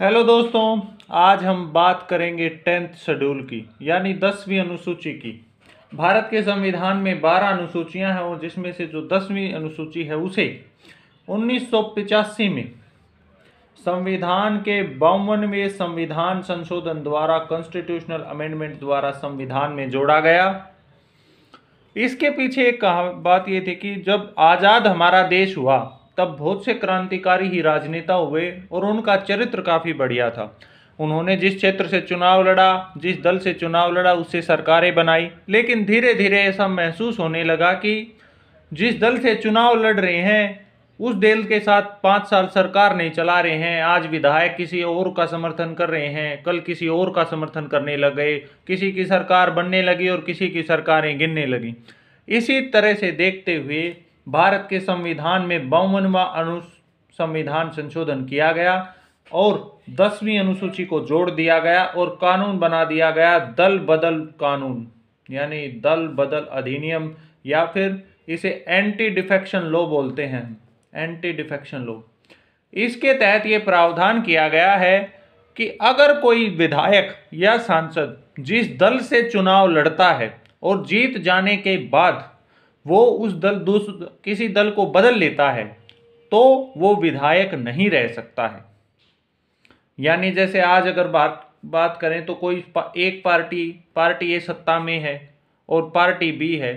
hello दोस्तों आज हम बात करेंगे टेंथ शेड्यूल की यानी दसवीं अनुसूची की भारत के संविधान में बारह अनुसूचियां हैं और जिसमें से जो दसवीं अनुसूची है उसे उन्नीस में संविधान के बावनवे संविधान संशोधन द्वारा कॉन्स्टिट्यूशनल अमेंडमेंट द्वारा संविधान में जोड़ा गया इसके पीछे एक कहा बात ये थी कि जब आज़ाद हमारा देश हुआ तब बहुत से क्रांतिकारी ही राजनेता हुए और उनका चरित्र काफ़ी बढ़िया था उन्होंने जिस क्षेत्र से चुनाव लड़ा जिस दल से चुनाव लड़ा उससे सरकारें बनाई लेकिन धीरे धीरे ऐसा महसूस होने लगा कि जिस दल से चुनाव लड़ रहे हैं उस दल के साथ पाँच साल सरकार नहीं चला रहे हैं आज विधायक किसी और का समर्थन कर रहे हैं कल किसी और का समर्थन करने लग गए किसी की सरकार बनने लगी और किसी की सरकारें गिनने लगी इसी तरह से देखते हुए भारत के संविधान में बावनवा अनु संविधान संशोधन किया गया और दसवीं अनुसूची को जोड़ दिया गया और कानून बना दिया गया दल बदल कानून यानी दल बदल अधिनियम या फिर इसे एंटी डिफेक्शन लॉ बोलते हैं एंटी डिफेक्शन लॉ इसके तहत ये प्रावधान किया गया है कि अगर कोई विधायक या सांसद जिस दल से चुनाव लड़ता है और जीत जाने के बाद वो उस दल दूस किसी दल को बदल लेता है तो वो विधायक नहीं रह सकता है यानी जैसे आज अगर बात बात करें तो कोई एक पार्टी पार्टी ए सत्ता में है और पार्टी बी है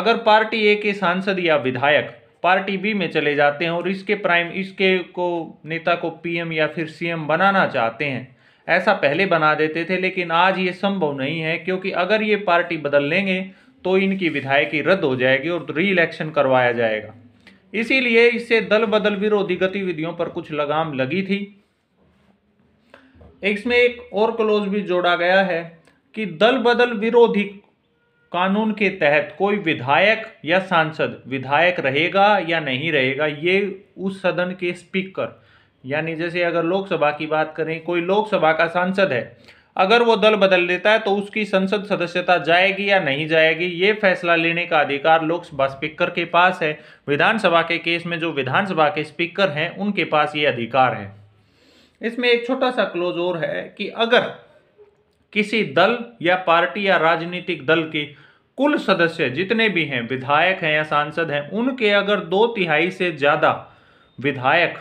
अगर पार्टी ए के सांसद या विधायक पार्टी बी में चले जाते हैं और इसके प्राइम इसके को नेता को पीएम या फिर सीएम बनाना चाहते हैं ऐसा पहले बना देते थे लेकिन आज ये संभव नहीं है क्योंकि अगर ये पार्टी बदल लेंगे तो इनकी विधायकी रद्द हो जाएगी और री इलेक्शन करवाया जाएगा इसीलिए इससे दल बदल विरोधी गतिविधियों पर कुछ लगाम लगी थी इसमें एक और क्लोज भी जोड़ा गया है कि दल बदल विरोधी कानून के तहत कोई विधायक या सांसद विधायक रहेगा या नहीं रहेगा ये उस सदन के स्पीकर यानी जैसे अगर लोकसभा की बात करें कोई लोकसभा का सांसद है अगर वो दल बदल देता है तो उसकी संसद सदस्यता जाएगी या नहीं जाएगी ये फैसला लेने का अधिकार लोकसभा स्पीकर के पास है विधानसभा के केस में जो विधानसभा के स्पीकर हैं उनके पास ये अधिकार है इसमें एक छोटा सा क्लोज और है कि अगर किसी दल या पार्टी या राजनीतिक दल के कुल सदस्य जितने भी हैं विधायक हैं या सांसद हैं उनके अगर दो तिहाई से ज़्यादा विधायक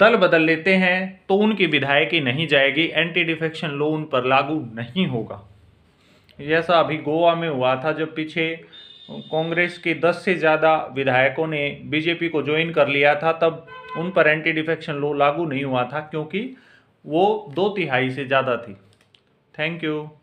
दल बदल लेते हैं तो उनकी विधायकी नहीं जाएगी एंटी डिफेक्शन लॉ उन पर लागू नहीं होगा जैसा अभी गोवा में हुआ था जब पीछे कांग्रेस के दस से ज़्यादा विधायकों ने बीजेपी को ज्वाइन कर लिया था तब उन पर एंटी डिफेक्शन लॉ लागू नहीं हुआ था क्योंकि वो दो तिहाई से ज़्यादा थी थैंक यू